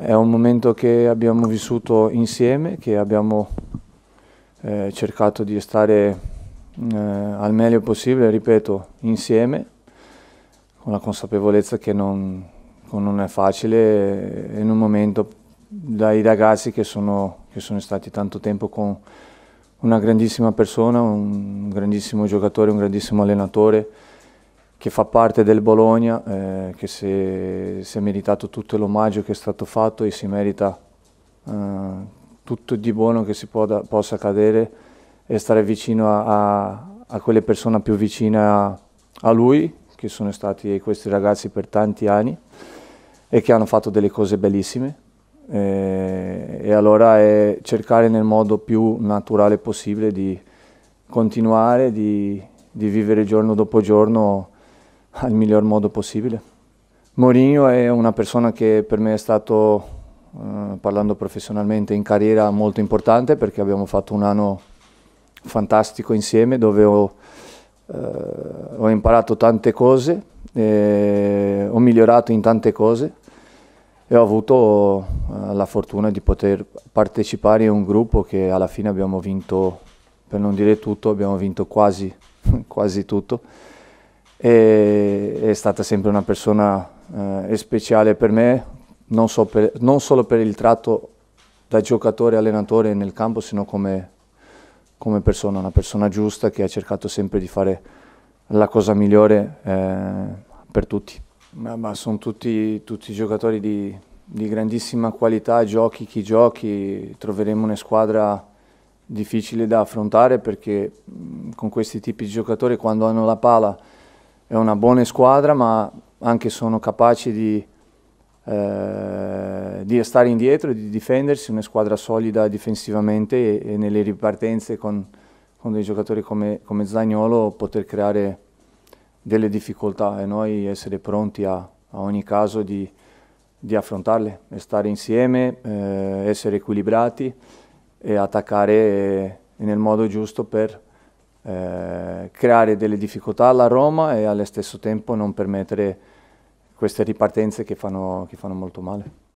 È un momento che abbiamo vissuto insieme, che abbiamo eh, cercato di stare eh, al meglio possibile, ripeto, insieme, con la consapevolezza che non, non è facile eh, in un momento dai ragazzi che sono, che sono stati tanto tempo con una grandissima persona, un grandissimo giocatore, un grandissimo allenatore, che fa parte del Bologna, eh, che si è, si è, meritato tutto l'omaggio che è stato fatto e si merita eh, tutto di buono che si può, possa accadere e stare vicino a, a, a quelle persone più vicine a, a lui, che sono stati questi ragazzi per tanti anni e che hanno fatto delle cose bellissime. Eh, e allora è cercare nel modo più naturale possibile di continuare, di, di vivere giorno dopo giorno al miglior modo possibile. Mourinho è una persona che per me è stato, eh, parlando professionalmente in carriera, molto importante perché abbiamo fatto un anno fantastico insieme dove ho, eh, ho imparato tante cose, ho migliorato in tante cose e ho avuto eh, la fortuna di poter partecipare a un gruppo che alla fine abbiamo vinto, per non dire tutto, abbiamo vinto quasi, quasi tutto. E è stata sempre una persona eh, speciale per me, non, so per, non, solo per il tratto da giocatore e allenatore nel campo, sino come, come, persona, una persona giusta che ha cercato sempre di fare la cosa migliore eh, per tutti. Ma, ma sono tutti, tutti, giocatori di, di grandissima qualità, giochi chi giochi, troveremo una squadra difficile da affrontare perché con questi tipi di giocatori quando hanno la pala è una buona squadra, ma anche sono capaci di, eh, di stare indietro, di difendersi, una squadra solida difensivamente e, e nelle ripartenze con, con, dei giocatori come, come Zagnolo poter creare delle difficoltà e noi essere pronti a, a ogni caso di, di affrontarle, stare insieme, eh, essere equilibrati e attaccare eh, nel modo giusto per eh, creare delle difficoltà alla Roma e allo stesso tempo non permettere queste ripartenze che fanno, che fanno molto male.